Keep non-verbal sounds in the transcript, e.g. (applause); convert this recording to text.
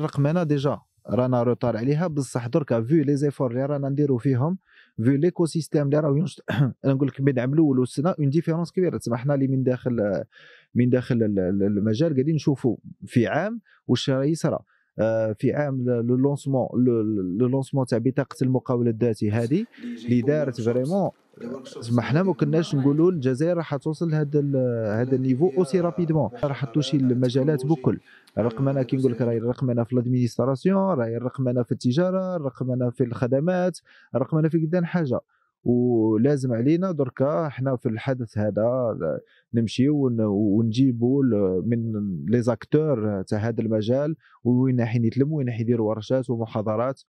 رقمنا ديجا رانا روتار عليها بصح دركا فيو لي زيفور اللي رانا نديرو فيهم فيو ليكو سيستيم اللي راه ينشط (clears throat) انا نقول لك بين عام الاول والسنه اون ديفيرونس كبيره تسمى حنا اللي من داخل من داخل المجال قاعدين نشوفوا في عام واش راه يصرى آه، في عام لو لونسمون لو لونسمون تاع بطاقه المقاول الذاتي هذه اللي دارت فريمون آه، زعما حنا ما كناش نقولوا الجزائر راح توصل لهذا هذا النيفو اوسي رابيدمون راح توشي المجالات بكل الرقمنه كي نقول لك راهي الرقمنه في الادمينستراسيون راهي الرقمنه في التجاره الرقمنه في الخدمات الرقمنه في قدام حاجه ولازم علينا دركا احنا في الحدث هذا نمشيو ونجيبوا من لي زاكتور تاع هذا المجال وين رايحين يتلموا وين راح يديروا ورشات ومحاضرات